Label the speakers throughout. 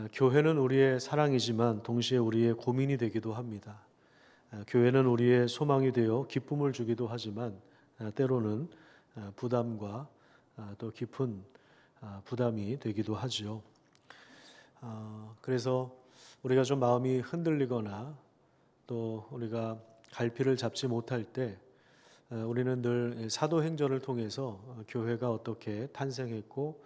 Speaker 1: 어, 교회는 우리의 사랑이지만 동시에 우리의 고민이 되기도 합니다. 어, 교회는 우리의 소망이 되어 기쁨을 주기도 하지만 어, 때로는 부담과 또 깊은 부담이 되기도 하지요. 그래서 우리가 좀 마음이 흔들리거나 또 우리가 갈피를 잡지 못할 때 우리는 늘 사도행전을 통해서 교회가 어떻게 탄생했고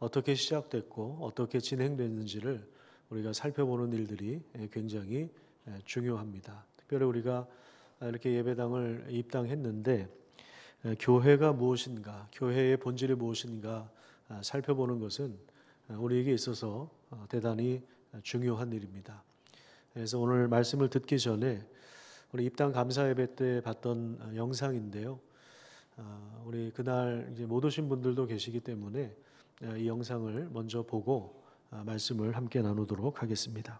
Speaker 1: 어떻게 시작됐고 어떻게 진행됐는지를 우리가 살펴보는 일들이 예, 굉장히 예, 중요합니다. 특별히 우리가 아, 이렇게 예배당을 입당했는데 예, 교회가 무엇인가, 교회의 본질이 무엇인가 아, 살펴보는 것은 아, 우리에게 있어서 어, 대단히 중요한 일입니다. 그래서 오늘 말씀을 듣기 전에 우리 입당 감사 예배 때 봤던 영상인데요. 우리 그날 이제 못 오신 분들도 계시기 때문에 어, 이 영상을 먼저 보고 어, 말씀을 함께 나누도록 하겠습니다.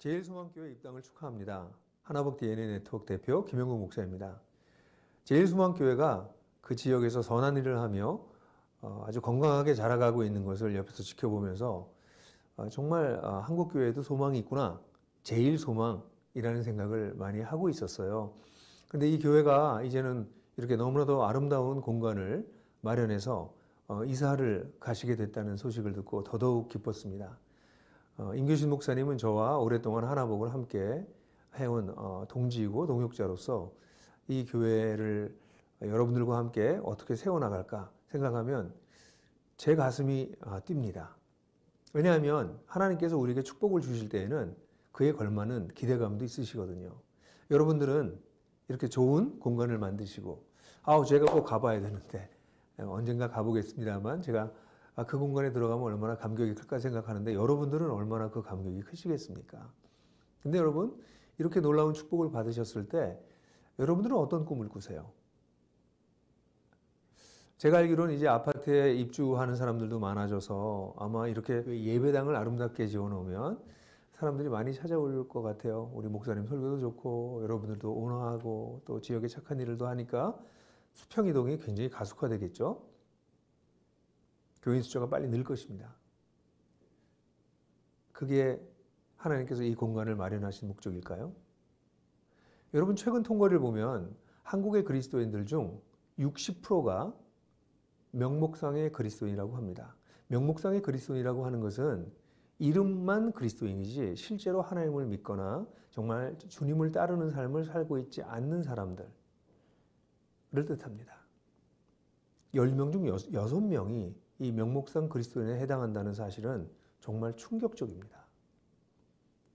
Speaker 2: 제일소망교회 입당을 축하합니다. 하나복 DNA 네트워크 대표 김영국 목사입니다. 제일소망교회가 그 지역에서 선한 일을 하며 어, 아주 건강하게 자라가고 있는 것을 옆에서 지켜보면서 정말 한국교회에도 소망이 있구나. 제일소망이라는 생각을 많이 하고 있었어요. 근데 이 교회가 이제는 이렇게 너무나도 아름다운 공간을 마련해서 어, 이사를 가시게 됐다는 소식을 듣고 더더욱 기뻤습니다. 어, 임교신 목사님은 저와 오랫동안 하나복을 함께 해온 어, 동지이고 동역자로서 이 교회를 여러분들과 함께 어떻게 세워나갈까 생각하면 제 가슴이 아, 뜁니다. 왜냐하면 하나님께서 우리에게 축복을 주실 때에는 그에 걸맞는 기대감도 있으시거든요. 여러분들은 이렇게 좋은 공간을 만드시고 아우 제가 꼭 가봐야 되는데 예, 언젠가 가보겠습니다만 제가 아, 그 공간에 들어가면 얼마나 감격이 클까 생각하는데 여러분들은 얼마나 그 감격이 크시겠습니까? 근데 여러분 이렇게 놀라운 축복을 받으셨을 때 여러분들은 어떤 꿈을 꾸세요? 제가 알기로는 이제 아파트에 입주하는 사람들도 많아져서 아마 이렇게 그 예배당을 아름답게 지어놓으면 사람들이 많이 찾아올 것 같아요. 우리 목사님 설교도 좋고 여러분들도 온화하고 또 지역에 착한 일을도 하니까 수평 이동이 굉장히 가속화되겠죠. 교인 수조가 빨리 늘 것입니다. 그게 하나님께서 이 공간을 마련하신 목적일까요? 여러분 최근 통계를 보면 한국의 그리스도인들 중 60%가 명목상의 그리스도인이라고 합니다. 명목상의 그리스도인이라고 하는 것은 이름만 그리스도인이지 실제로 하나님을 믿거나 정말 주님을 따르는 삶을 살고 있지 않는 사람들 를 뜻합니다. 1명중 6명이 이 명목상 그리스도인에 해당한다는 사실은 정말 충격적입니다.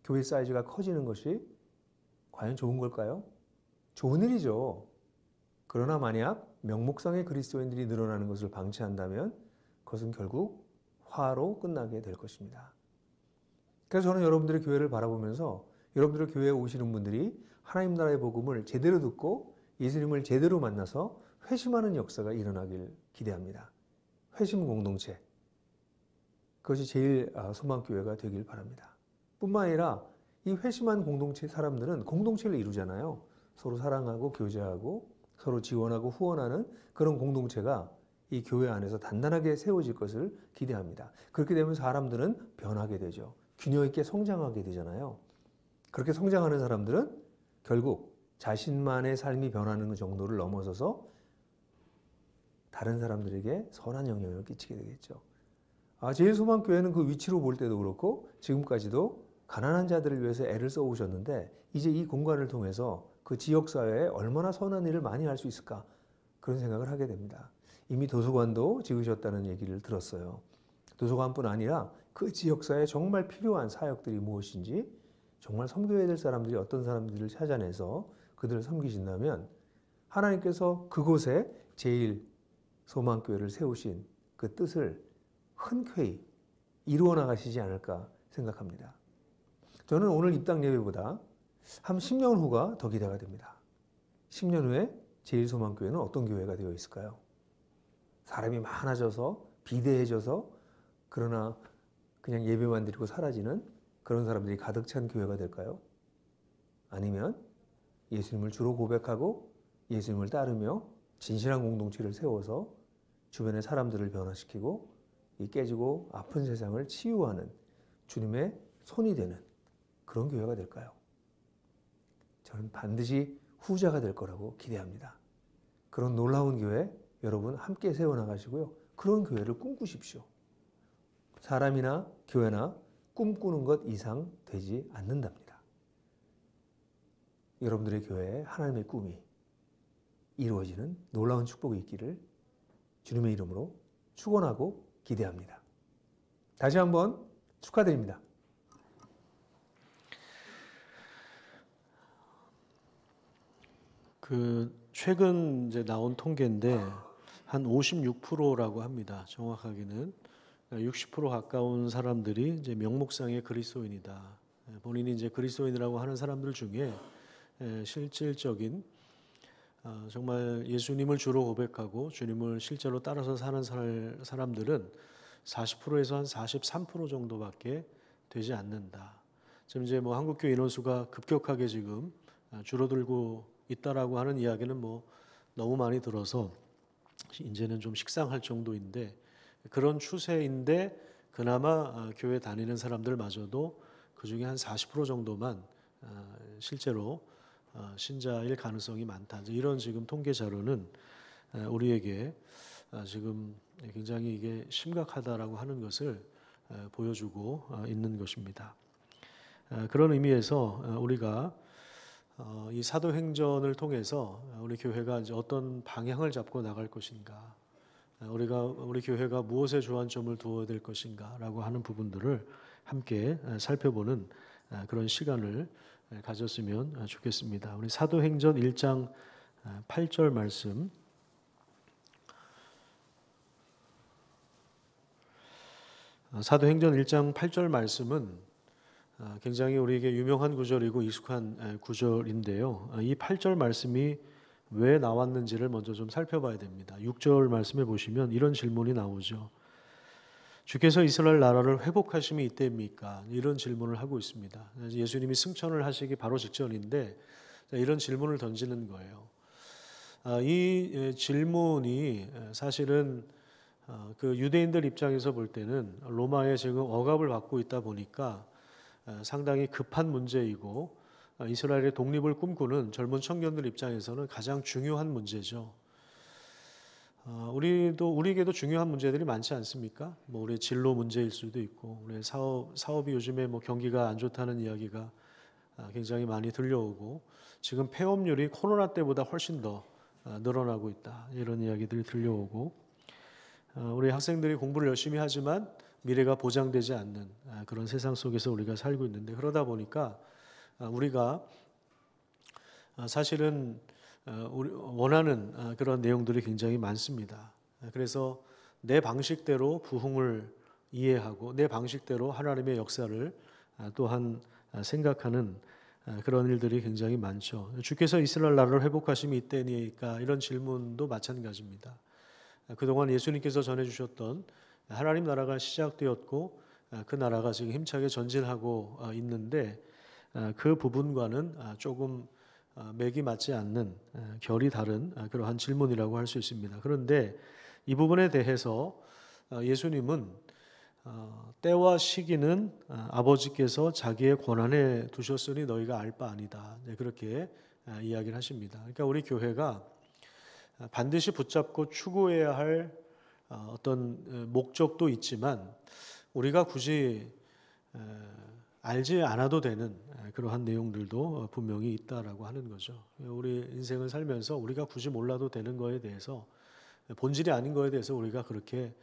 Speaker 2: 교회 사이즈가 커지는 것이 과연 좋은 걸까요? 좋은 일이죠. 그러나 만약 명목상의 그리스도인들이 늘어나는 것을 방치한다면 그것은 결국 화로 끝나게 될 것입니다. 그래서 저는 여러분들의 교회를 바라보면서 여러분들의 교회에 오시는 분들이 하나님 나라의 복음을 제대로 듣고 예수님을 제대로 만나서 회심하는 역사가 일어나길 기대합니다. 회심 공동체. 그것이 제일 아, 소망교회가 되길 바랍니다. 뿐만 아니라 이 회심한 공동체 사람들은 공동체를 이루잖아요. 서로 사랑하고 교제하고 서로 지원하고 후원하는 그런 공동체가 이 교회 안에서 단단하게 세워질 것을 기대합니다. 그렇게 되면 사람들은 변하게 되죠. 균형 있게 성장하게 되잖아요. 그렇게 성장하는 사람들은 결국 자신만의 삶이 변하는 그 정도를 넘어서서 다른 사람들에게 선한 영향을 끼치게 되겠죠. 아, 제일소망교회는 그 위치로 볼 때도 그렇고 지금까지도 가난한 자들을 위해서 애를 써오셨는데 이제 이 공간을 통해서 그 지역사회에 얼마나 선한 일을 많이 할 수 있을까 그런 생각을 하게 됩니다. 이미 도서관도 지으셨다는 얘기를 들었어요. 도서관뿐 아니라 그 지역사회에 정말 필요한 사역들이 무엇인지 정말 섬겨야 될 사람들이 어떤 사람들을 찾아내서 그들을 섬기신다면 하나님께서 그곳에 제일 소망교회를 세우신 그 뜻을 흔쾌히 이루어 나가시지 않을까 생각합니다. 저는 오늘 입당 예배보다 한 10년 후가 더 기대가 됩니다. 10년 후에 제일소망교회는 어떤 교회가 되어 있을까요? 사람이 많아져서 비대해져서 그러나 그냥 예배만 드리고 사라지는 그런 사람들이 가득 찬 교회가 될까요? 아니면 예수님을 주로 고백하고 예수님을 따르며 진실한 공동체를 세워서 주변의 사람들을 변화시키고 이 깨지고 아픈 세상을 치유하는 주님의 손이 되는 그런 교회가 될까요? 저는 반드시 후자가 될 거라고 기대합니다. 그런 놀라운 교회 여러분 함께 세워나가시고요. 그런 교회를 꿈꾸십시오. 사람이나 교회나 꿈꾸는 것 이상 되지 않는답니다. 여러분들의 교회에 하나님의 꿈이 이루어지는 놀라운 축복이 있기를 주님의 이름으로 축원하고 기대합니다. 다시 한번 축하드립니다.
Speaker 1: 그 최근 이제 나온 통계인데 한 56%라고 합니다. 정확하게는 60% 그러니까 가까운 사람들이 이제 명목상의 그리스도인이다. 예, 본인이 이제 그리스도인이라고 하는 사람들 중에 예, 실질적인 아, 정말 예수님을 주로 고백하고 주님을 실제로 따라서 사는 사람들은 40%에서 한 43% 정도밖에 되지 않는다. 지금 이제 뭐한국교 인원수가 급격하게 지금 아, 줄어들고 있다라고 하는 이야기는 뭐 너무 많이 들어서 이제는 좀 식상할 정도인데 그런 추세인데 그나마 아, 교회 다니는 사람들마저도 그 중에 한 40% 정도만 실제로 어, 신자일 가능성이 많다. 이런 지금 통계 자료는 우리에게 어, 지금 굉장히 이게 심각하다라고 하는 것을 보여주고 어, 있는 것입니다. 그런 의미에서 우리가 이 사도행전을 통해서 우리 교회가 이제 어떤 방향을 잡고 나갈 것인가, 우리가 우리 교회가 무엇에 주안점을 두어야 될 것인가라고 하는 부분들을 함께 살펴보는 그런 시간을 예, 가졌으면 좋겠습니다. 우리 사도행전 1장 8절 아, 말씀 아, 사도행전 1장 8절 말씀은 아, 굉장히 우리에게 유명한 구절이고 익숙한 구절인데요. 이 8절 말씀이 왜 나왔는지를 먼저 좀 살펴봐야 됩니다. 6절 말씀에 보시면 이런 질문이 나오죠. 주께서 이스라엘 나라를 회복하심이 이때입니까? 이런 질문을 하고 있습니다. 예수님이 승천을 하시기 바로 직전인데 이런 질문을 던지는 거예요. 아, 이 예, 질문이 예, 사실은 아, 그 유대인들 입장에서 볼 때는 로마에 지금 억압을 받고 있다 보니까 아, 상당히 급한 문제이고 이스라엘의 독립을 꿈꾸는 젊은 청년들 입장에서는 가장 중요한 문제죠. 아, 우리도 우리에게도 중요한 문제들이 많지 않습니까? 뭐우리 진로 문제일 수도 있고 우리 사업 사업이 요즘에 뭐 경기가 안 좋다는 이야기가 아, 굉장히 많이 들려오고 지금 폐업률이 코로나 때보다 훨씬 더 아, 늘어나고 있다 이런 이야기들이 들려오고 우리 학생들이 공부를 열심히 하지만 미래가 보장되지 않는 그런 세상 속에서 우리가 살고 있는데 그러다 보니까 우리가 사실은 어, 원하는 어, 그런 내용들이 굉장히 많습니다. 어, 그래서 내 방식대로 부흥을 이해하고 내 방식대로 하나님의 역사를 또한 생각하는 그런 일들이 굉장히 많죠. 주께서 이스라엘 나라를 회복하심이 이때니까 이런 질문도 마찬가지입니다. 그동안 예수님께서 전해주셨던 하나님 나라가 시작되었고 그 나라가 지금 힘차게 전진하고 있는데 그 부분과는 조금 아, 맥이 맞지 않는 아, 결이 다른 아, 그러한 질문이라고 할 수 있습니다. 그런데 이 부분에 대해서 예수님은 때와 시기는 아버지께서 자기의 권한에 두셨으니 너희가 알 바 아니다. 네, 그렇게 이야기를 하십니다. 그러니까 우리 교회가 반드시 붙잡고 추구해야 할 어떤 어, 목적도 있지만 우리가 굳이 알지 않아도 되는 그러한 내용들도 어, 분명히 있다라고 하는 거죠. 예, 우리 인생을 살면서 우리가 굳이 몰라도 되는 거에 대해서 본질이 아닌 거에 대해서 우리가 그렇게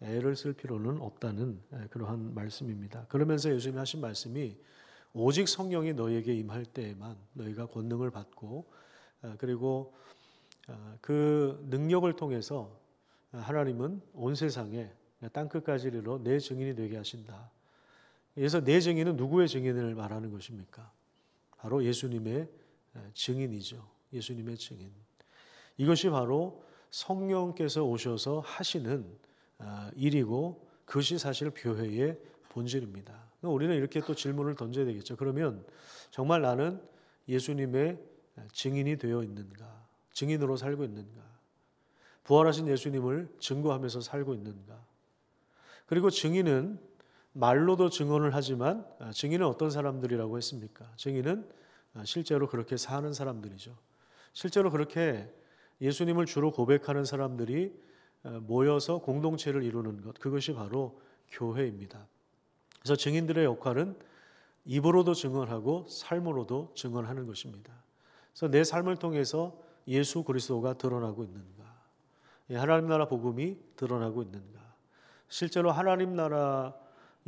Speaker 1: 애를 쓸 필요는 없다는 그러한 말씀입니다. 그러면서 예수님이 하신 말씀이 오직 성령이 너희에게 임할 때에만 너희가 권능을 받고 그리고 어, 그 능력을 통해서 하나님은 온 세상에 땅 끝까지 이내 증인이 되게 하신다. 그래서 내 증인은 누구의 증인을 말하는 것입니까? 바로 예수님의 증인이죠. 예수님의 증인. 이것이 바로 성령께서 오셔서 하시는 아, 일이고 그것이 사실 교회의 본질입니다. 우리는 이렇게 또 질문을 던져야 되겠죠. 그러면 정말 나는 예수님의 증인이 되어 있는가? 증인으로 살고 있는가? 부활하신 예수님을 증거하면서 살고 있는가? 그리고 증인은 말로도 증언을 하지만 아, 증인은 어떤 사람들이라고 했습니까? 증인은 아, 실제로 그렇게 사는 사람들이죠. 실제로 그렇게 예수님을 주로 고백하는 사람들이 아, 모여서 공동체를 이루는 것 그것이 바로 교회입니다. 그래서 증인들의 역할은 입으로도 증언하고 삶으로도 증언하는 것입니다. 그래서 내 삶을 통해서 예수 그리스도가 드러나고 있는가? 예, 하나님 나라 복음이 드러나고 있는가? 실제로 하나님 나라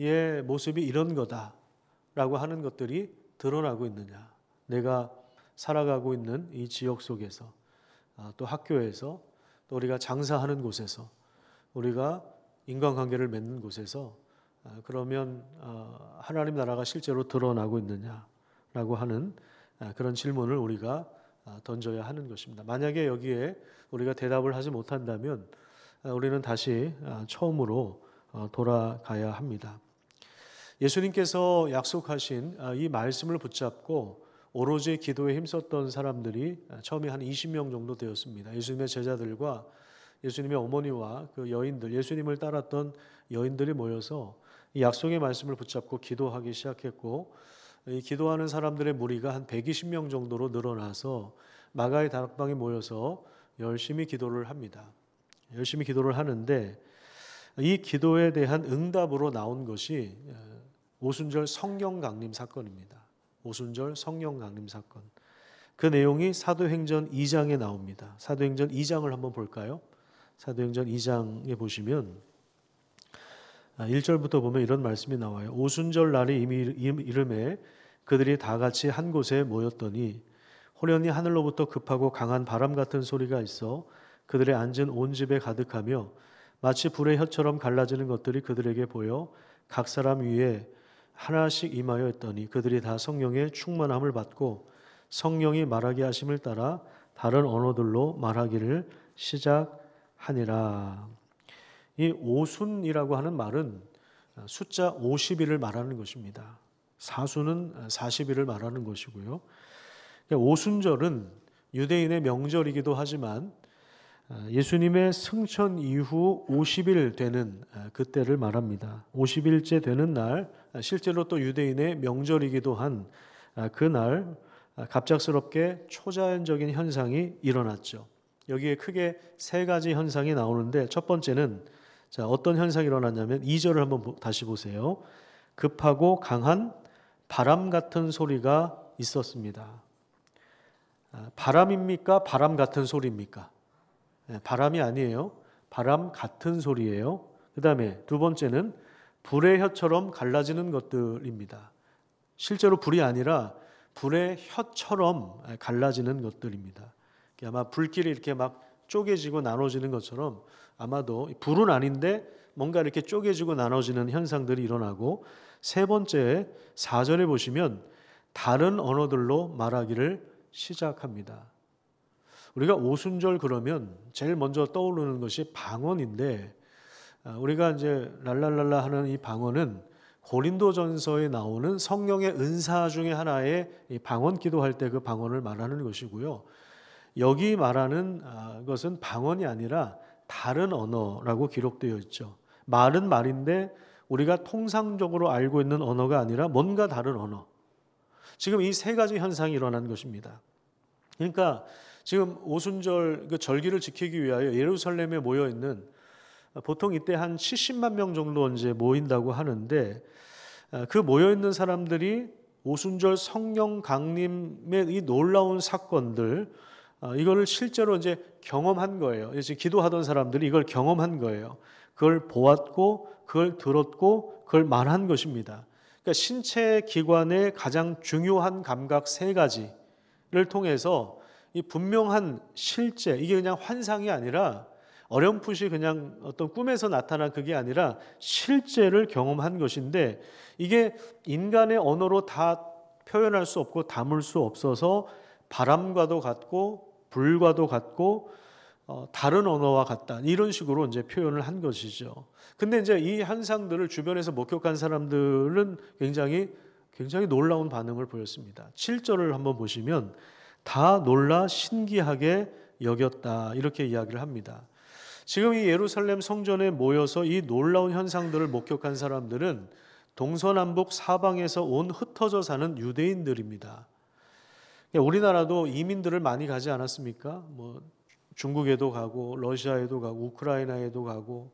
Speaker 1: 의 모습이 이런 거다라고 하는 것들이 드러나고 있느냐. 내가 살아가고 있는 이 지역 속에서 아, 또 학교에서 또 우리가 장사하는 곳에서 우리가 인간관계를 맺는 곳에서 아, 그러면 아, 하나님 나라가 실제로 드러나고 있느냐라고 하는 그런 질문을 우리가 던져야 하는 것입니다. 만약에 여기에 우리가 대답을 하지 못한다면 우리는 다시 처음으로 어, 돌아가야 합니다. 예수님께서 약속하신 아, 이 말씀을 붙잡고 오로지 기도에 힘썼던 사람들이 아, 처음에 한 20명 정도 되었습니다. 예수님의 제자들과 예수님의 어머니와 그 여인들, 예수님을 따랐던 여인들이 모여서 이 약속의 말씀을 붙잡고 기도하기 시작했고 이 기도하는 사람들의 무리가 한 120명 정도로 늘어나서 마가의 다락방에 모여서 열심히 기도를 합니다. 열심히 기도를 하는데 이 기도에 대한 응답으로 나온 것이 아, 오순절 성령 강림 사건입니다. 오순절 성령 강림 사건. 그 내용이 사도행전 2장에 나옵니다. 사도행전 2장을 한번 볼까요? 사도행전 2장에 보시면 1절부터 아, 보면 이런 말씀이 나와요. 오순절 날이 이미 이름에 그들이 다 같이 한 곳에 모였더니 홀연히 하늘로부터 급하고 강한 바람 같은 소리가 있어 그들의 앉은 온 집에 가득하며 마치 불의 혀처럼 갈라지는 것들이 그들에게 보여 각 사람 위에 하나씩 임하여했더니 그들이 다 성령의 충만함을 받고 성령이 말하게 하심을 따라 다른 언어들로 말하기를 시작하니라. 이 오순이라고 하는 말은 숫자 50일을 말하는 것입니다. 사수는 40일을 말하는 것이고요. 오순절은 유대인의 명절이기도 하지만 아, 예수님의 승천 이후 50일 되는 아, 그때를 말합니다. 50일째 되는 날, 아, 실제로 또 유대인의 명절이기도 한 그날 갑작스럽게 초자연적인 현상이 일어났죠. 여기에 크게 세 가지 현상이 나오는데 첫 번째는 자, 어떤 현상이 일어났냐면 2절을 한번 다시 보세요. 급하고 강한 바람 같은 소리가 있었습니다. 바람입니까? 바람 같은 소리입니까? 예, 바람이 아니에요. 바람 같은 소리예요. 그 다음에 두 번째는 불의 혀처럼 갈라지는 것들입니다. 실제로 불이 아니라 불의 혀처럼 예, 갈라지는 것들입니다. 아마 불길이 이렇게 막 쪼개지고 나눠지는 것처럼 아마도 불은 아닌데 뭔가 이렇게 쪼개지고 나눠지는 현상들이 일어나고 세 번째 사전에 보시면 다른 언어들로 말하기를 시작합니다. 우리가 오순절 그러면 제일 먼저 떠오르는 것이 방언인데 아, 우리가 이제 랄랄랄라 하는 이 방언은 고린도전서에 나오는 성령의 은사 중에 하나의 방언 기도할 때 그 방언을 말하는 것이고요. 여기 말하는 아, 것은 방언이 아니라 다른 언어라고 기록되어 있죠. 말은 말인데 우리가 통상적으로 알고 있는 언어가 아니라 뭔가 다른 언어. 지금 이 세 가지 현상이 일어난 것입니다. 그러니까 지금 오순절 그 절기를 지키기 위하여 예루살렘에 모여 있는 보통 이때 한 70만 명 정도 이제 모인다고 하는데 아, 그 모여 있는 사람들이 오순절 성령 강림의 이 놀라운 사건들 아, 이거를 실제로 이제 경험한 거예요. 이제 기도하던 사람들이 이걸 경험한 거예요. 그걸 보았고 그걸 들었고 그걸 말한 것입니다. 그러니까 신체 기관의 가장 중요한 감각 세 가지를 통해서 이 분명한 실제 이게 그냥 환상이 아니라 어렴풋이 그냥 어떤 꿈에서 나타난 그게 아니라 실제를 경험한 것인데 이게 인간의 언어로 다 표현할 수 없고 담을 수 없어서 바람과도 같고 불과도 같고 어, 다른 언어와 같다 이런 식으로 이제 표현을 한 것이죠. 근데 이제 이 현상들을 주변에서 목격한 사람들은 굉장히 굉장히 놀라운 반응을 보였습니다. 7절을 한번 보시면 다 놀라 신기하게 여겼다. 이렇게 이야기를 합니다. 지금 이 예루살렘 성전에 모여서 이 놀라운 현상들을 목격한 사람들은 동서남북 사방에서 온 흩어져 사는 유대인들입니다. 그러니까 우리나라도 이민들을 많이 가지 않았습니까? 뭐 중국에도 가고 러시아에도 가고 우크라이나에도 가고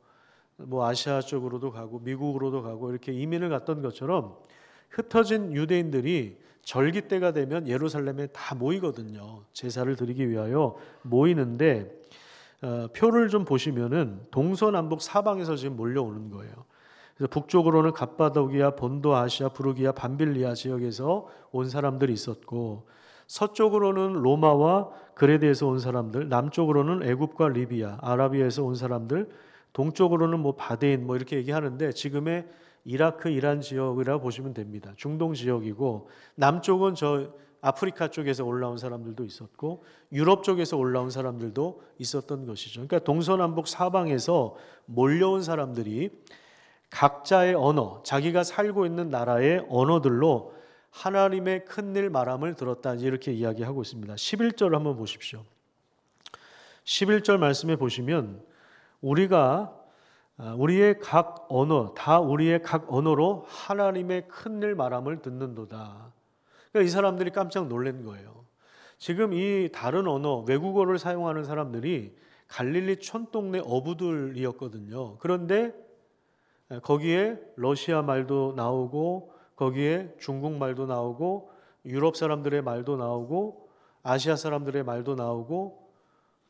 Speaker 1: 뭐 아시아 쪽으로도 가고 미국으로도 가고 이렇게 이민을 갔던 것처럼 흩어진 유대인들이 절기 때가 되면 예루살렘에 다 모이거든요. 제사를 드리기 위하여 모이는데 어, 표를 좀 보시면은 동서남북 사방에서 지금 몰려오는 거예요. 그래서 북쪽으로는 갑바도기아, 본도 아시아, 부르기아, 반빌리아 지역에서 온 사람들이 있었고 서쪽으로는 로마와 그레데에서 온 사람들, 남쪽으로는 애굽과 리비아, 아라비아에서 온 사람들, 동쪽으로는 뭐 바데인 뭐 이렇게 얘기하는데 지금의 이라크 이란 지역이라 고 보시면 됩니다. 중동 지역이고 남쪽은 저 아프리카 쪽에서 올라온 사람들도 있었고 유럽 쪽에서 올라온 사람들도 있었던 것이죠. 그러니까 동서남북 사방에서 몰려온 사람들이 각자의 언어, 자기가 살고 있는 나라의 언어들로 하나님의 큰일 말함을 들었다 이렇게 이야기하고 있습니다. 11절 한번 보십시오. 11절 말씀에 보시면 우리가 아, 우리의 각 언어 다 우리의 각 언어로 하나님의 큰일 말함을 듣는도다. 그러니까 이 사람들이 깜짝 놀란 거예요. 지금 이 다른 언어 외국어를 사용하는 사람들이 갈릴리 촌동네 어부들이었거든요. 그런데 거기에 러시아 말도 나오고 거기에 중국 말도 나오고 유럽 사람들의 말도 나오고 아시아 사람들의 말도 나오고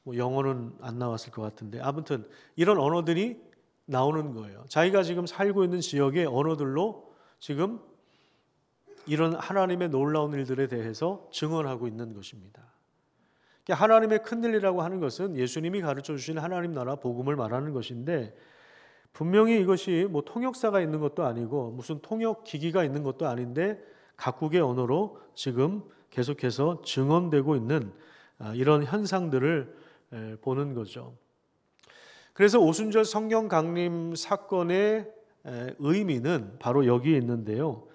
Speaker 1: 뭐 영어는 안 나왔을 것 같은데 아무튼 이런 언어들이 나오는 거예요. 자기가 지금 살고 있는 지역의 언어들로 지금 이런 하나님의 놀라운 일들에 대해서 증언하고 있는 것입니다. 하나님의 큰일이라고 하는 것은 예수님이 가르쳐 주신 하나님 나라 복음을 말하는 것인데 분명히 이것이 뭐 통역사가 있는 것도 아니고 무슨 통역 기기가 있는 것도 아닌데 각국의 언어로 지금 계속해서 증언되고 있는 아, 이런 현상들을 보는 거죠. 그래서 오순절 성경 강림 사건의 의미는 바로 여기에 있는데요.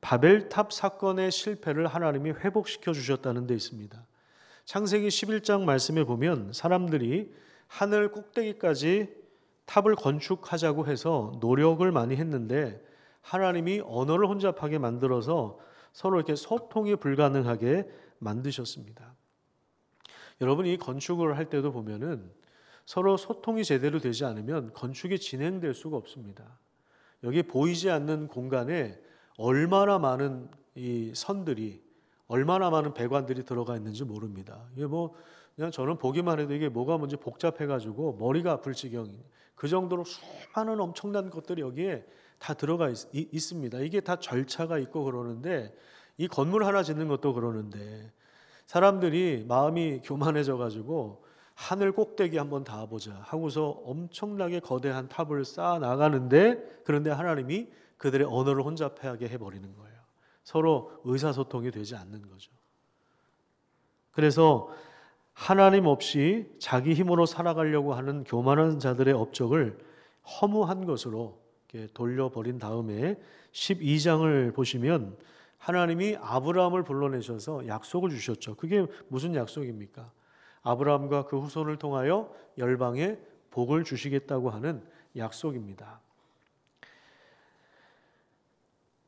Speaker 1: 바벨탑 사건의 실패를 하나님이 회복시켜 주셨다는 데 있습니다. 창세기 11장 말씀에 보면 사람들이 하늘 꼭대기까지 탑을 건축하자고 해서 노력을 많이 했는데 하나님이 언어를 혼잡하게 만들어서 서로 이렇게 소통이 불가능하게 만드셨습니다. 여러분 이 건축을 할 때도 보면은 서로 소통이 제대로 되지 않으면 건축이 진행될 수가 없습니다. 여기 보이지 않는 공간에 얼마나 많은 이 선들이 얼마나 많은 배관들이 들어가 있는지 모릅니다. 이게 뭐 그냥 저는 보기만 해도 이게 뭐가 뭔지 복잡해가지고 머리가 아플 지경. 그 정도로 수많은 엄청난 것들이 여기에 다 들어가 있, 있습니다. 이게 다 절차가 있고 그러는데 이 건물 하나 짓는 것도 그러는데 사람들이 마음이 교만해져가지고 하늘 꼭대기 한번 닿아보자 하고서 엄청나게 거대한 탑을 쌓아 나가는데 그런데 하나님이 그들의 언어를 혼잡하게 해버리는 거예요. 서로 의사소통이 되지 않는 거죠. 그래서 하나님 없이 자기 힘으로 살아가려고 하는 교만한 자들의 업적을 허무한 것으로 돌려버린 다음에 12장을 보시면 하나님이 아브라함을 불러내셔서 약속을 주셨죠. 그게 무슨 약속입니까? 아브라함과 그 후손을 통하여 열방에 복을 주시겠다고 하는 약속입니다.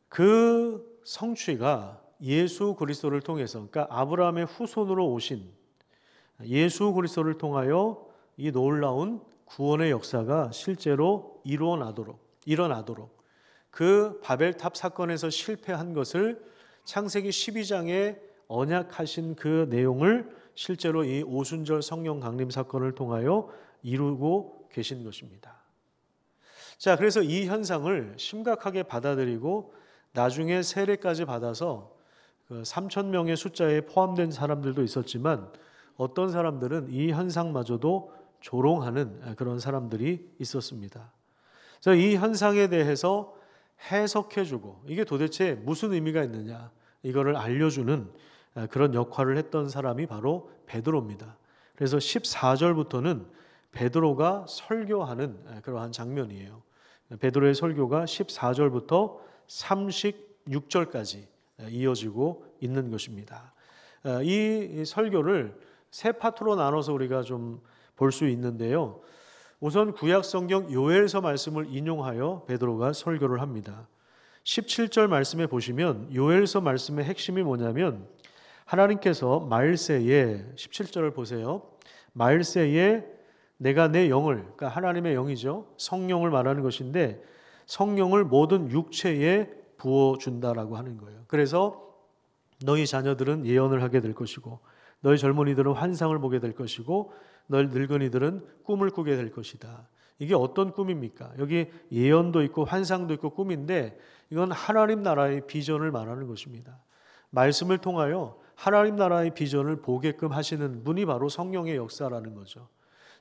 Speaker 1: 그 성취가 예수 그리스도를 통해서 그러니까 아브라함의 후손으로 오신 예수 그리스도를 통하여 이 놀라운 구원의 역사가 실제로 일어나도록 일어나도록 그 바벨탑 사건에서 실패한 것을 창세기 12장에 언약하신 그 내용을 실제로 이 오순절 성령 강림 사건을 통하여 이루고 계신 것입니다. 자, 그래서 이 현상을 심각하게 받아들이고 나중에 세례까지 받아서 그 3천 명의 숫자에 포함된 사람들도 있었지만 어떤 사람들은 이 현상마저도 조롱하는 그런 사람들이 있었습니다. 그래서 이 현상에 대해서 해석해주고 이게 도대체 무슨 의미가 있느냐 이거를 알려주는 아, 그런 역할을 했던 사람이 바로 베드로입니다. 그래서 14절부터는 베드로가 설교하는 아, 그러한 장면이에요. 베드로의 설교가 14절부터 36절까지 아, 이어지고 있는 것입니다. 이 설교를 세 파트로 나눠서 우리가 좀 볼 수 있는데요. 우선 구약 성경 요엘서 말씀을 인용하여 베드로가 설교를 합니다. 17절 말씀에 보시면 요엘서 말씀의 핵심이 뭐냐면 하나님께서 말세에 17절을 보세요. 말세에 내가 내 영을 그러니까 하나님의 영이죠. 성령을 말하는 것인데 성령을 모든 육체에 부어 준다라고 하는 거예요. 그래서 너희 자녀들은 예언을 하게 될 것이고 너희 젊은이들은 환상을 보게 될 것이고 너희 늙은이들은 꿈을 꾸게 될 것이다. 이게 어떤 꿈입니까? 여기 예언도 있고 환상도 있고 꿈인데 이건 하나님 나라의 비전을 말하는 것입니다. 말씀을 통하여 하나님 나라의 비전을 보게끔 하시는 분이 바로 성령의 역사라는 거죠.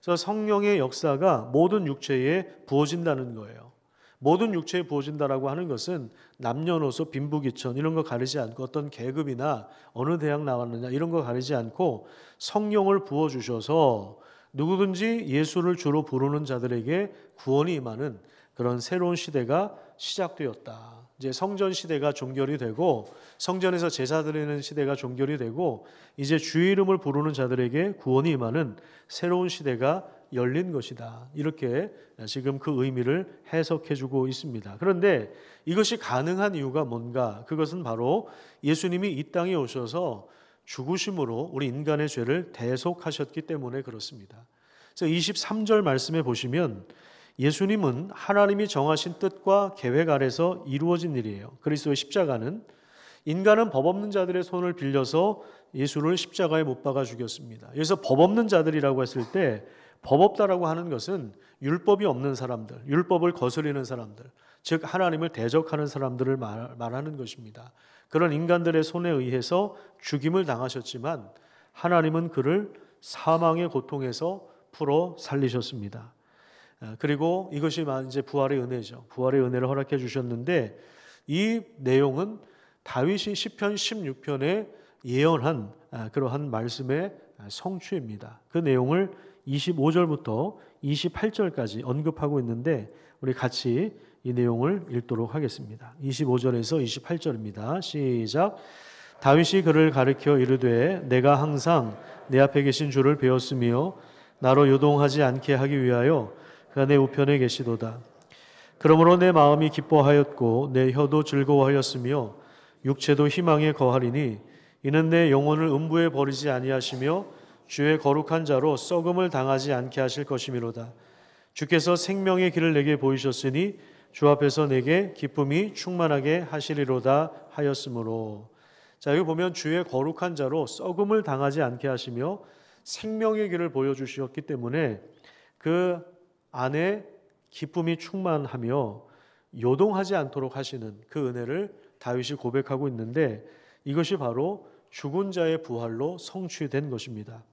Speaker 1: 그래서 성령의 역사가 모든 육체에 부어진다는 거예요. 모든 육체에 부어진다라고 하는 것은 남녀노소 빈부귀천 이런 거 가리지 않고 어떤 계급이나 어느 대학 나왔느냐 이런 거 가리지 않고 성령을 부어 주셔서 누구든지 예수를 주로 부르는 자들에게 구원이 임하는 그런 새로운 시대가 시작되었다. 이제 성전 시대가 종결이 되고 성전에서 제사 드리는 시대가 종결이 되고 이제 주의 이름을 부르는 자들에게 구원이 임하는 새로운 시대가 열린 것이다. 이렇게 지금 그 의미를 해석해 주고 있습니다. 그런데 이것이 가능한 이유가 뭔가? 그것은 바로 예수님이 이 땅에 오셔서 죽으심으로 우리 인간의 죄를 대속하셨기 때문에 그렇습니다. 그래서 23절 말씀에 보시면 예수님은 하나님이 정하신 뜻과 계획 아래서 이루어진 일이에요. 그리스도의 십자가는 인간은 법 없는 자들의 손을 빌려서 예수를 십자가에 못 박아 죽였습니다. 여기서 법 없는 자들이라고 했을 때 법 없다라고 하는 것은 율법이 없는 사람들, 율법을 거스리는 사람들, 즉 하나님을 대적하는 사람들을 말, 하는 것입니다. 그런 인간들의 손에 의해서 죽임을 당하셨지만 하나님은 그를 사망의 고통에서 풀어 살리셨습니다. 아, 그리고 이것이 이제 부활의 은혜죠. 부활의 은혜를 허락해 주셨는데 이 내용은 다윗이 시편 16편에 예언한 아, 그러한 말씀의 아, 성취입니다. 그 내용을 25절부터 28절까지 언급하고 있는데 우리 같이 이 내용을 읽도록 하겠습니다. 25절에서 28절입니다. 시작. 다윗이 그를 가르켜 이르되 내가 항상 내 앞에 계신 주를 배웠으며 나로 요동하지 않게 하기 위하여 그 우편에 계시도다. 그러므로 내 마음이 기뻐하였고 내 혀도 즐거워하였으며 육체도 희망에 거하리니 이는 내 영혼을 음부에 버리지 아니하시며 주의 거룩한 자로 썩음을 당하지 않게 하실 것이미로다. 주께서 생명의 길을 내게 보이셨으니 주 앞에서 내게 기쁨이 충만하게 하시리로다 하였으므로 자 여기 보면 주의 거룩한 자로 썩음을 당하지 않게 하시며 생명의 길을 보여주셨기 때문에 그 안에 기쁨이 충만하며 요동하지 않도록 하시는 그 은혜를 다윗이 고백하고 있는데 이것이 바로 죽은 자의 부활로 성취된 것입니다.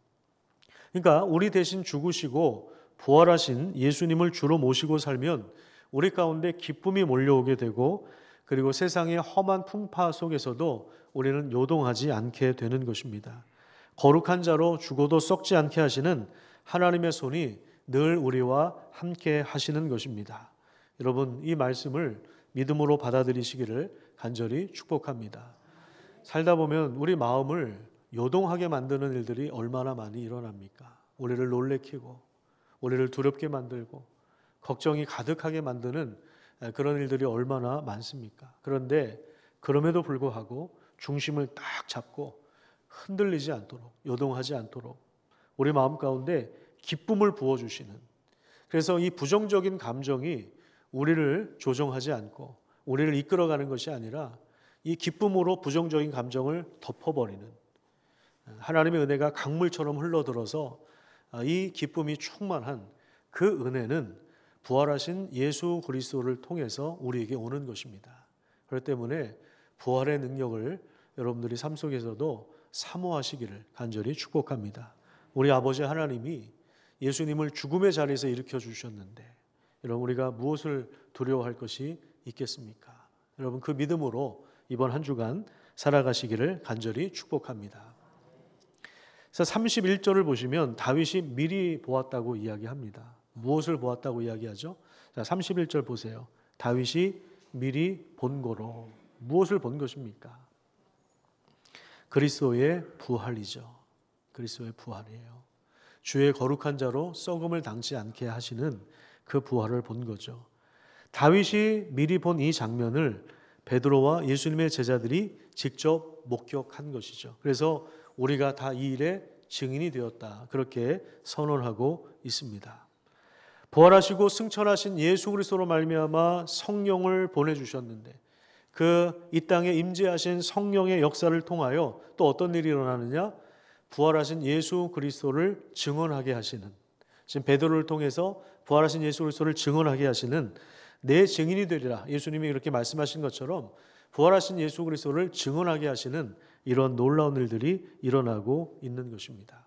Speaker 1: 그러니까 우리 대신 죽으시고 부활하신 예수님을 주로 모시고 살면 우리 가운데 기쁨이 몰려오게 되고 그리고 세상의 험한 풍파 속에서도 우리는 요동하지 않게 되는 것입니다. 거룩한 자로 죽어도 썩지 않게 하시는 하나님의 손이 늘 우리와 함께 하시는 것입니다. 여러분, 이 말씀을 믿음으로 받아들이시기를 간절히 축복합니다. 살다 보면 우리 마음을 요동하게 만드는 일들이 얼마나 많이 일어납니까? 우리를 놀래키고, 우리를 두렵게 만들고, 걱정이 가득하게 만드는 그런 일들이 얼마나 많습니까? 그런데 그럼에도 불구하고 중심을 딱 잡고 흔들리지 않도록, 요동하지 않도록 우리 마음 가운데 기쁨을 부어주시는 그래서 이 부정적인 감정이 우리를 조정하지 않고 우리를 이끌어가는 것이 아니라 이 기쁨으로 부정적인 감정을 덮어버리는 하나님의 은혜가 강물처럼 흘러들어서 이 기쁨이 충만한 그 은혜는 부활하신 예수 그리스도를 통해서 우리에게 오는 것입니다. 그렇기 때문에 부활의 능력을 여러분들이 삶 속에서도 사모하시기를 간절히 축복합니다. 우리 아버지 하나님이 예수님을 죽음의 자리에서 일으켜 주셨는데 여러분 우리가 무엇을 두려워할 것이 있겠습니까? 여러분 그 믿음으로 이번 한 주간 살아가시기를 간절히 축복합니다. 31절을 보시면 다윗이 미리 보았다고 이야기합니다. 무엇을 보았다고 이야기하죠? 자, 31절 보세요. 다윗이 미리 본 거로 무엇을 본 것입니까? 그리스도의 부활이죠. 그리스도의 부활이에요. 주의 거룩한 자로 썩음을 당치 않게 하시는 그 부활을 본 거죠. 다윗이 미리 본 이 장면을 베드로와 예수님의 제자들이 직접 목격한 것이죠. 그래서 우리가 다 이 일에 증인이 되었다. 그렇게 선언하고 있습니다. 부활하시고 승천하신 예수 그리스도로 말미암아 성령을 보내 주셨는데 그 이 땅에 임재하신 성령의 역사를 통하여 또 어떤 일이 일어나느냐? 부활하신 예수 그리스도를 증언하게 하시는 지금 베드로를 통해서 부활하신 예수 그리스도를 증언하게 하시는 내 증인이 되리라 예수님이 그렇게 말씀하신 것처럼 부활하신 예수 그리스도를 증언하게 하시는 이런 놀라운 일들이 일어나고 있는 것입니다.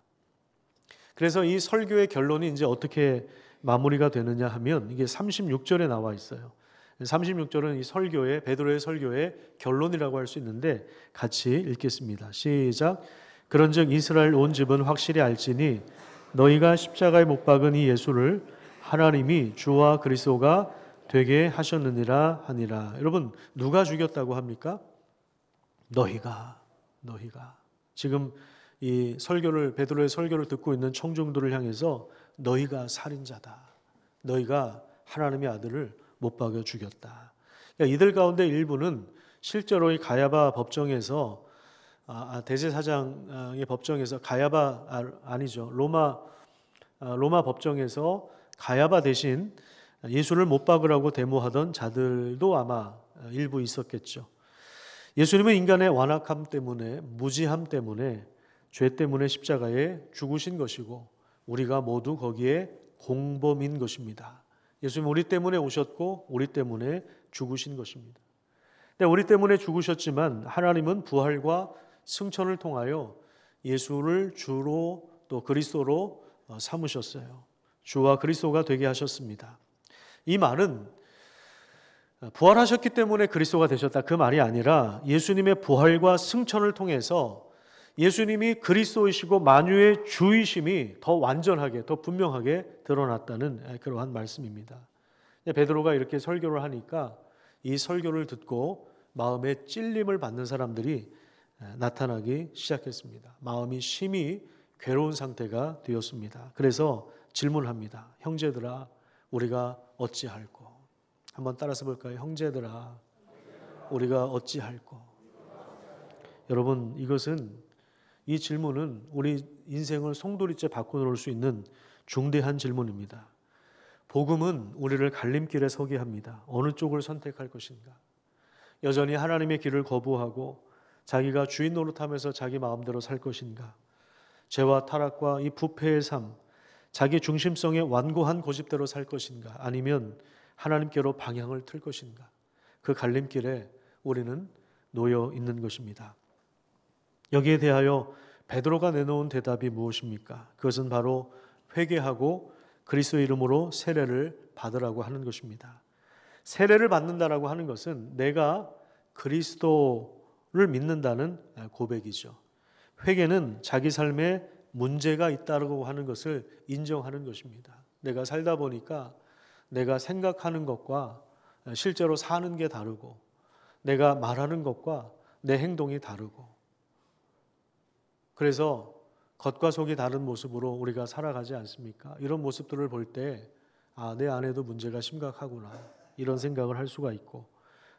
Speaker 1: 그래서 이 설교의 결론이 이제 어떻게 마무리가 되느냐 하면 이게 36절에 나와 있어요. 36절은 이 설교의 베드로의 설교의 결론이라고 할 수 있는데 같이 읽겠습니다. 시작. 그런즉 이스라엘 온 집은 확실히 알지니 너희가 십자가에 못 박은 이 예수를 하나님이 주와 그리스도가 되게 하셨느니라 하니라. 여러분 누가 죽였다고 합니까? 너희가 너희가 지금 이 설교를 베드로의 설교를 듣고 있는 청중들을 향해서 너희가 살인자다. 너희가 하나님의 아들을 못박여 죽였다. 그러니까 이들 가운데 일부는 실제로 이 가야바 법정에서 아, 아, 대제사장의 법정에서 가야바 아, 니죠 로마 아, 로마 법정에서 가야바 대신 예수를 못 박으라고 데모하던 자들도 아마 일부 있었겠죠. 예수님은 인간의 완악함 때문에 무지함 때문에 죄 때문에 십자가에 죽으신 것이고 우리가 모두 거기에 공범인 것입니다. 예수님 우리 때문에 오셨고 우리 때문에 죽으신 것입니다. 근데 우리 때문에 죽으셨지만 하나님은 부활과 승천을 통하여 예수를 주로 또 그리스도로 어, 삼으셨어요. 주와 그리스도가 되게 하셨습니다. 이 말은 어, 부활하셨기 때문에 그리스도가 되셨다 그 말이 아니라 예수님의 부활과 승천을 통해서 예수님이 그리스도이시고 만유의 주이심이 더 완전하게 더 분명하게 드러났다는 그러한 말씀입니다. 베드로가 이렇게 설교를 하니까 이 설교를 듣고 마음에 찔림을 받는 사람들이 예, 나타나기 시작했습니다. 마음이 심히 괴로운 상태가 되었습니다. 그래서 질문합니다. 형제들아, 우리가 어찌할꼬? 한번 따라서 볼까요? 형제들아, 우리가 어찌할꼬? 여러분, 이것은 이 질문은 우리 인생을 송두리째 바꿔놓을 수 있는 중대한 질문입니다. 복음은 우리를 갈림길에 서게 합니다. 어느 쪽을 선택할 것인가? 여전히 하나님의 길을 거부하고 자기가 주인 노릇하면서 자기 마음대로 살 것인가? 죄와 타락과 이 부패의 삶, 자기 중심성의 완고한 고집대로 살 것인가? 아니면 하나님께로 방향을 틀 것인가? 그 갈림길에 우리는 놓여 있는 것입니다. 여기에 대하여 베드로가 내놓은 대답이 무엇입니까? 그것은 바로 회개하고 그리스도 이름으로 세례를 받으라고 하는 것입니다. 세례를 받는다라고 하는 것은 내가 그리스도 를 믿는다는 고백이죠. 회개는 자기 삶에 문제가 있다고 하는 것을 인정하는 것입니다. 내가 살다 보니까 내가 생각하는 것과 실제로 사는 게 다르고 내가 말하는 것과 내 행동이 다르고 그래서 겉과 속이 다른 모습으로 우리가 살아가지 않습니까? 이런 모습들을 볼 때 아, 내 안에도 문제가 심각하구나. 이런 생각을 할 수가 있고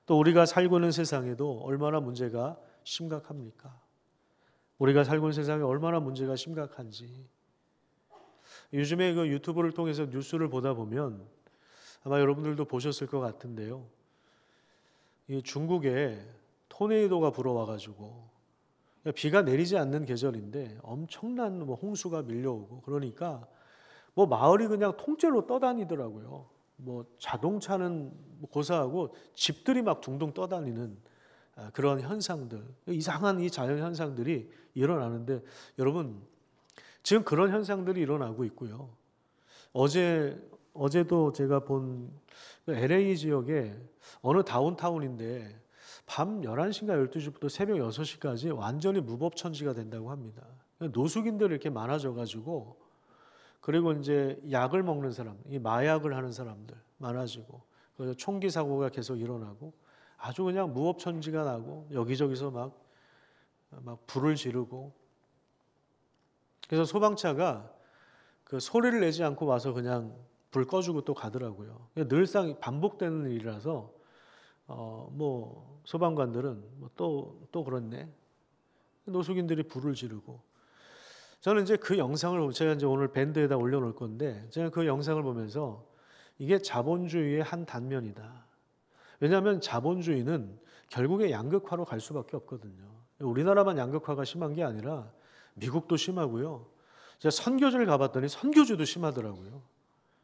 Speaker 1: 또 우리가 살고 있는 세상에도 얼마나 문제가 심각합니까? 우리가 살고 있는 세상에 얼마나 문제가 심각한지. 요즘에 그 유튜브를 통해서 뉴스를 보다 보면 아마 여러분들도 보셨을 것 같은데요. 중국에 토네이도가 불어와가지고 비가 내리지 않는 계절인데 엄청난 뭐 홍수가 밀려오고 그러니까 뭐 마을이 그냥 통째로 떠다니더라고요. 뭐 자동차는 뭐 고사하고 집들이 막 둥둥 떠다니는 아, 그런 현상들, 이상한 이 자연 현상들이 일어나는데 여러분 지금 그런 현상들이 일어나고 있고요. 어제 어제도 제가 본 LA 그 지역에 어느 다운타운인데 밤 11시인가 12시부터 새벽 6시까지 완전히 무법천지가 된다고 합니다. 노숙인들이 이렇게 많아져 가지고 그리고 이제 약을 먹는 사람, 이 마약을 하는 사람들 많아지고 총기 사고가 계속 일어나고 아주 그냥 무법천지가 나고 여기저기서 막, 막 불을 지르고 그래서 소방차가 그 소리를 내지 않고 와서 그냥 불 꺼주고 또 가더라고요. 늘상 반복되는 일이라서 어뭐 소방관들은 뭐 또또 그렇네 노숙인들이 불을 지르고 저는 이제 그 영상을 제가 이제 오늘 밴드에다 올려놓을 건데 제가 그 영상을 보면서 이게 자본주의의 한 단면이다. 왜냐하면 자본주의는 결국에 양극화로 갈 수밖에 없거든요. 우리나라만 양극화가 심한 게 아니라 미국도 심하고요. 제가 선교지를 가봤더니 선교지도 심하더라고요.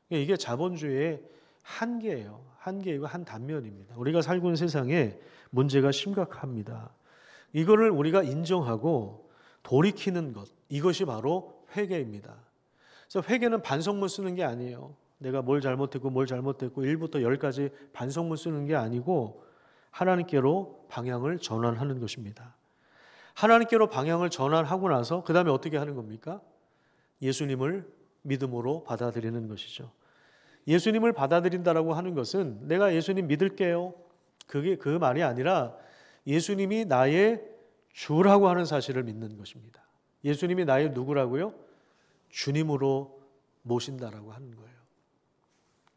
Speaker 1: 그러니까 이게 자본주의의 한계예요. 한계이고 한 단면입니다. 우리가 살고 있는 세상에 문제가 심각합니다. 이거를 우리가 인정하고 돌이키는 것 이것이 바로 회개입니다. 그래서 회개는 반성문 쓰는 게 아니에요. 내가 뭘 잘못했고 뭘 잘못했고 1부터 10까지 반성문 쓰는 게 아니고 하나님께로 방향을 전환하는 것입니다. 하나님께로 방향을 전환하고 나서 그다음에 어떻게 하는 겁니까? 예수님을 믿음으로 받아들이는 것이죠. 예수님을 받아들인다라고 하는 것은 내가 예수님 믿을게요. 그게 그 말이 아니라 예수님이 나의 주라고 하는 사실을 믿는 것입니다. 예수님이 나의 누구라고요? 주님으로 모신다라고 하는 거예요.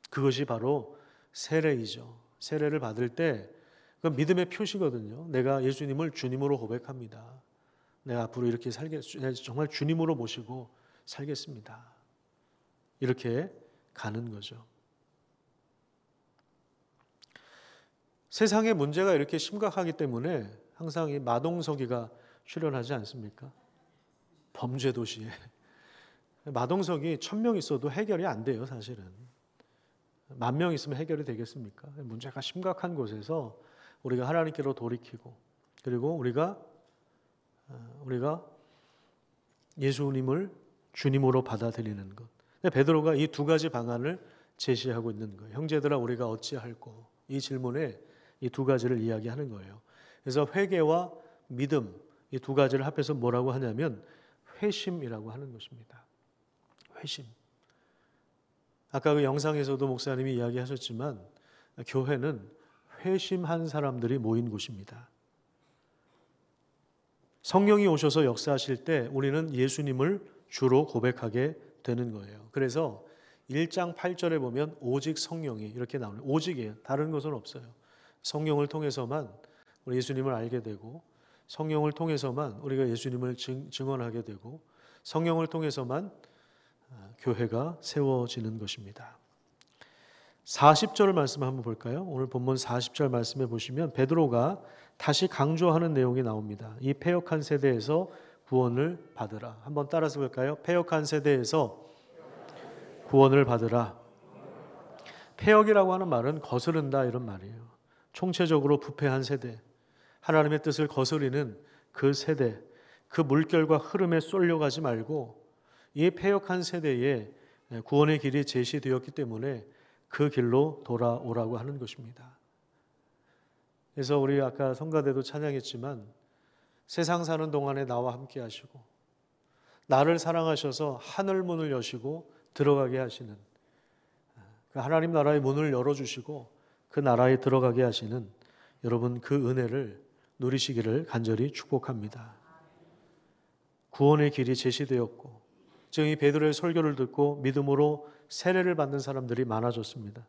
Speaker 1: 그것이 바로 세례이죠. 세례를 받을 때그 믿음의 표시거든요. 내가 예수님을 주님으로 고백합니다. 내가 앞으로 이렇게 살겠 정말 주님으로 모시고 살겠습니다. 이렇게 가는 거죠. 세상의 문제가 이렇게 심각하기 때문에 항상 이 마동석이가 출연하지 않습니까? 범죄 도시에 마동석이 천 명 있어도 해결이 안 돼요, 사실은. 만 명 있으면 해결이 되겠습니까? 문제가 심각한 곳에서 우리가 하나님께로 돌이키고 그리고 우리가 어, 우리가 예수님을 주님으로 받아들이는 것. 베드로가 이 두 가지 방안을 제시하고 있는 거예요. 형제들아 우리가 어찌할꼬? 이 질문에 이 두 가지를 이야기하는 거예요. 그래서 회개와 믿음 이 두 가지를 합해서 뭐라고 하냐면 회심이라고 하는 것입니다. 회심. 아까 그 영상에서도 목사님이 이야기하셨지만 교회는 회심한 사람들이 모인 곳입니다. 성령이 오셔서 역사하실 때 우리는 예수님을 주로 고백하게 되는 거예요. 그래서 1장 8절에 보면 오직 성령이 이렇게 나오는 오직이에요. 다른 것은 없어요. 성령을 통해서만 우리 예수님을 알게 되고 성령을 통해서만 우리가 예수님을 증, 언하게 되고 성령을 통해서만 아, 교회가 세워지는 것입니다. 40절 말씀 한번 볼까요? 오늘 본문 40절 말씀해 보시면 베드로가 다시 강조하는 내용이 나옵니다. 이 폐역한 세대에서 구원을 받으라. 한번 따라서 볼까요? 폐역한 세대에서 구원을 받으라. 폐역이라고 하는 말은 거스른다 이런 말이에요. 총체적으로 부패한 세대, 하나님의 뜻을 거스리는 그 세대, 그 물결과 흐름에 쏠려가지 말고 이 폐역한 세대에 구원의 길이 제시되었기 때문에 그 길로 돌아오라고 하는 것입니다. 그래서 우리 아까 성가대도 찬양했지만 세상 사는 동안에 나와 함께 하시고 나를 사랑하셔서 하늘 문을 여시고 들어가게 하시는 그 하나님 나라의 문을 열어주시고 그 나라에 들어가게 하시는 여러분 그 은혜를 누리시기를 간절히 축복합니다. 구원의 길이 제시되었고 지금 이 베드로의 설교를 듣고 믿음으로 세례를 받는 사람들이 많아졌습니다.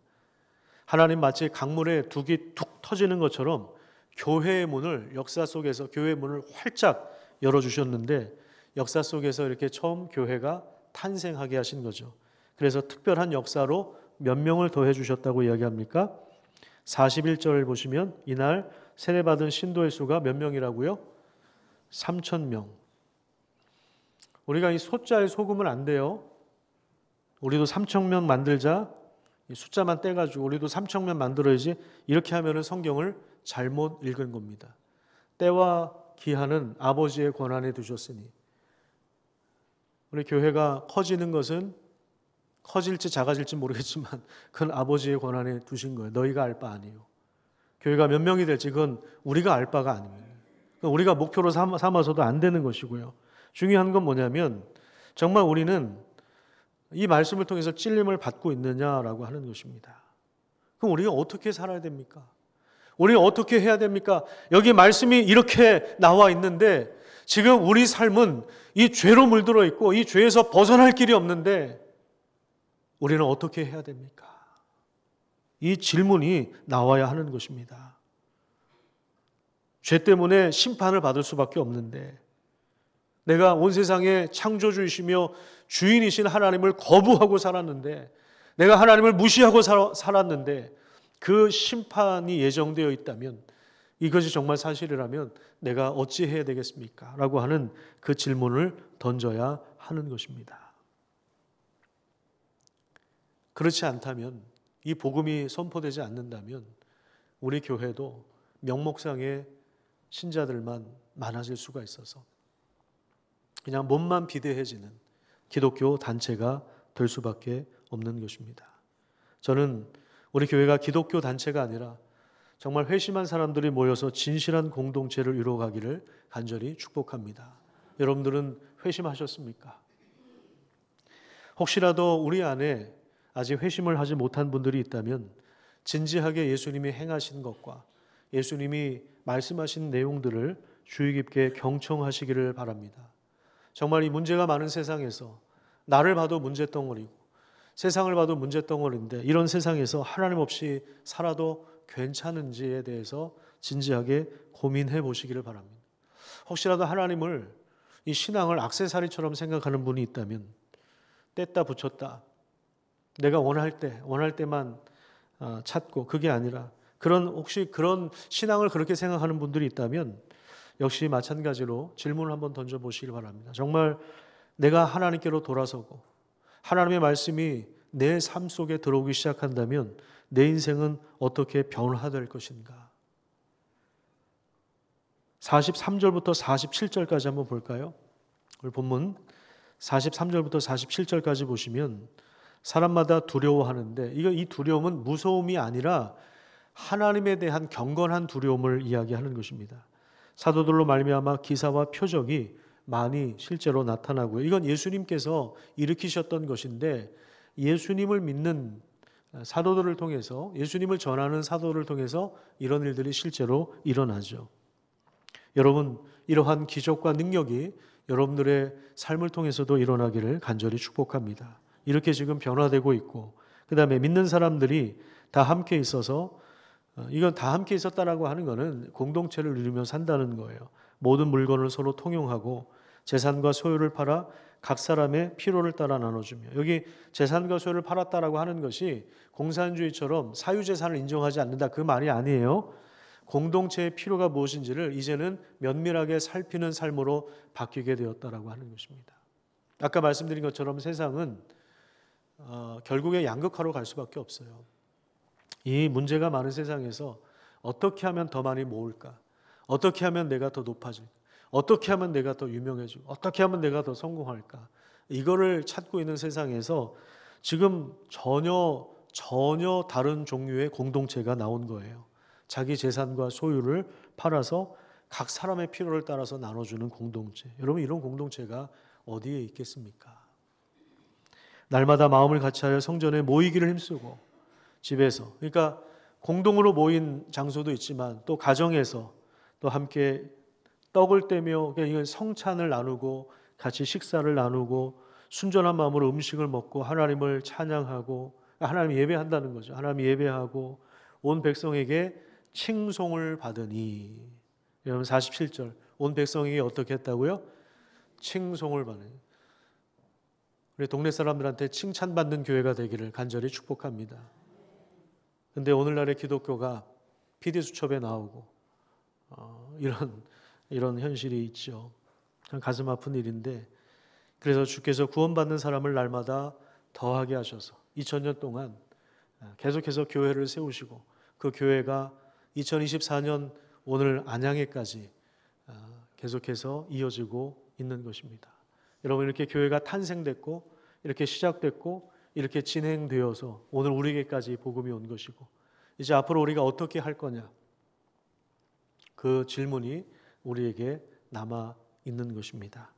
Speaker 1: 하나님 마치 강물에 두기 툭 터지는 것처럼 교회의 문을 역사 속에서 교회 문을 활짝 열어 주셨는데 역사 속에서 이렇게 처음 교회가 탄생하게 하신 거죠. 그래서 특별한 역사로 몇 명을 더 해 주셨다고 이야기합니까? 41절 보시면 이날 세례받은 신도의 수가 몇 명이라고요? 3천 명. 우리가 이 소자에 속으면 안 돼요. 우리도 3천 명 만들자. 숫자만 떼가지고 우리도 3천 명 만들어야지. 이렇게 하면 성경을 잘못 읽은 겁니다. 때와 기한은 아버지의 권한에 두셨으니 우리 교회가 커지는 것은 커질지 작아질지 모르겠지만 그건 아버지의 권한에 두신 거예요. 너희가 알 바 아니요. 교회가 몇 명이 될지 그건 우리가 알 바가 아닙니다. 우리가 목표로 삼아서도 안 되는 것이고요. 중요한 건 뭐냐면 정말 우리는 이 말씀을 통해서 찔림을 받고 있느냐라고 하는 것입니다. 그럼 우리가 어떻게 살아야 됩니까? 우리는 어떻게 해야 됩니까? 여기 말씀이 이렇게 나와 있는데 지금 우리 삶은 이 죄로 물들어 있고 이 죄에서 벗어날 길이 없는데 우리는 어떻게 해야 됩니까? 이 질문이 나와야 하는 것입니다. 죄 때문에 심판을 받을 수밖에 없는데 내가 온 세상의 창조주이시며 주인이신 하나님을 거부하고 살았는데 내가 하나님을 무시하고 살았는데 그 심판이 예정되어 있다면 이것이 정말 사실이라면 내가 어찌 해야 되겠습니까? 라고 하는 그 질문을 던져야 하는 것입니다. 그렇지 않다면 이 복음이 선포되지 않는다면 우리 교회도 명목상의 신자들만 많아질 수가 있어서 그냥 몸만 비대해지는 기독교 단체가 될 수밖에 없는 것입니다. 저는 우리 교회가 기독교 단체가 아니라 정말 회심한 사람들이 모여서 진실한 공동체를 이루어가기를 간절히 축복합니다. 여러분들은 회심하셨습니까? 혹시라도 우리 안에 아직 회심을 하지 못한 분들이 있다면 진지하게 예수님이 행하신 것과 예수님이 말씀하신 내용들을 주의 깊게 경청하시기를 바랍니다. 정말 이 문제가 많은 세상에서 나를 봐도 문제덩어리고 세상을 봐도 문제덩어리인데 이런 세상에서 하나님 없이 살아도 괜찮은지에 대해서 진지하게 고민해 보시기를 바랍니다. 혹시라도 하나님을 이 신앙을 악세사리처럼 생각하는 분이 있다면 뗐다 붙였다 내가 원할 때, 원할 때만 어, 찾고 그게 아니라 그런 혹시 그런 신앙을 그렇게 생각하는 분들이 있다면 역시 마찬가지로 질문을 한번 던져 보시길 바랍니다. 정말 내가 하나님께로 돌아서고 하나님의 말씀이 내 삶 속에 들어오기 시작한다면 내 인생은 어떻게 변화될 것인가? 43절부터 47절까지 한번 볼까요? 오늘 본문 43절부터 47절까지 보시면 사람마다 두려워하는데 이거 이 두려움은 무서움이 아니라 하나님에 대한 경건한 두려움을 이야기하는 것입니다. 사도들로 말미암아 기사와 표적이 많이 실제로 나타나고요. 이건 예수님께서 일으키셨던 것인데 예수님을 믿는 사도들을 통해서 예수님을 전하는 사도를 통해서 이런 일들이 실제로 일어나죠. 여러분 이러한 기적과 능력이 여러분들의 삶을 통해서도 일어나기를 간절히 축복합니다. 이렇게 지금 변화되고 있고 그 다음에 믿는 사람들이 다 함께 있어서 어, 이건 다 함께 있었다라고 하는 것은 공동체를 누리며 산다는 거예요. 모든 물건을 서로 통용하고 재산과 소유를 팔아 각 사람의 피로를 따라 나눠주며 여기 재산과 소유를 팔았다라고 하는 것이 공산주의처럼 사유 재산을 인정하지 않는다 그 말이 아니에요. 공동체의 필요가 무엇인지를 이제는 면밀하게 살피는 삶으로 바뀌게 되었다라고 하는 것입니다. 아까 말씀드린 것처럼 세상은 어, 결국에 양극화로 갈 수밖에 없어요. 이 문제가 많은 세상에서 어떻게 하면 더 많이 모을까? 어떻게 하면 내가 더높아질 어떻게 하면 내가 더유명해지 어떻게 하면 내가 더 성공할까? 이거를 찾고 있는 세상에서 지금 전혀 전혀 다른 종류의 공동체가 나온 거예요. 자기 재산과 소유를 팔아서 각 사람의 필요를 따라서 나눠주는 공동체. 여러분 이런 공동체가 어디에 있겠습니까? 날마다 마음을 같이하여 성전에 모이기를 힘쓰고 집에서 그러니까 공동으로 모인 장소도 있지만 또 가정에서 또 함께 떡을 떼며 그러니까 성찬을 나누고 같이 식사를 나누고 순전한 마음으로 음식을 먹고 하나님을 찬양하고 그러니까 하나님 예배한다는 거죠. 하나님 예배하고 온 백성에게 칭송을 받으니 여러분 47절 온 백성에게 어떻게 했다고요? 칭송을 받는 우리 동네 사람들한테 칭찬받는 교회가 되기를 간절히 축복합니다. 근데 오늘날의 기독교가 PD 수첩에 나오고 어, 이런 이런 현실이 있죠. 참 가슴 아픈 일인데 그래서 주께서 구원받는 사람을 날마다 더하게 하셔서 2000년 동안 어, 계속해서 교회를 세우시고 그 교회가 2024년 오늘 안양에까지 어, 계속해서 이어지고 있는 것입니다. 여러분 이렇게 교회가 탄생됐고 이렇게 시작됐고 이렇게 진행되어서 오늘 우리에게까지 복음이 온 것이고 이제 앞으로 우리가 어떻게 할 거냐 그 질문이 우리에게 남아 있는 것입니다.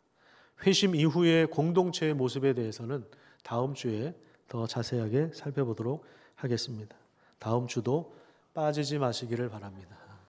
Speaker 1: 회심 이후의 공동체의 모습에 대해서는 다음 주에 더 자세하게 살펴보도록 하겠습니다. 다음 주도 빠지지 마시기를 바랍니다.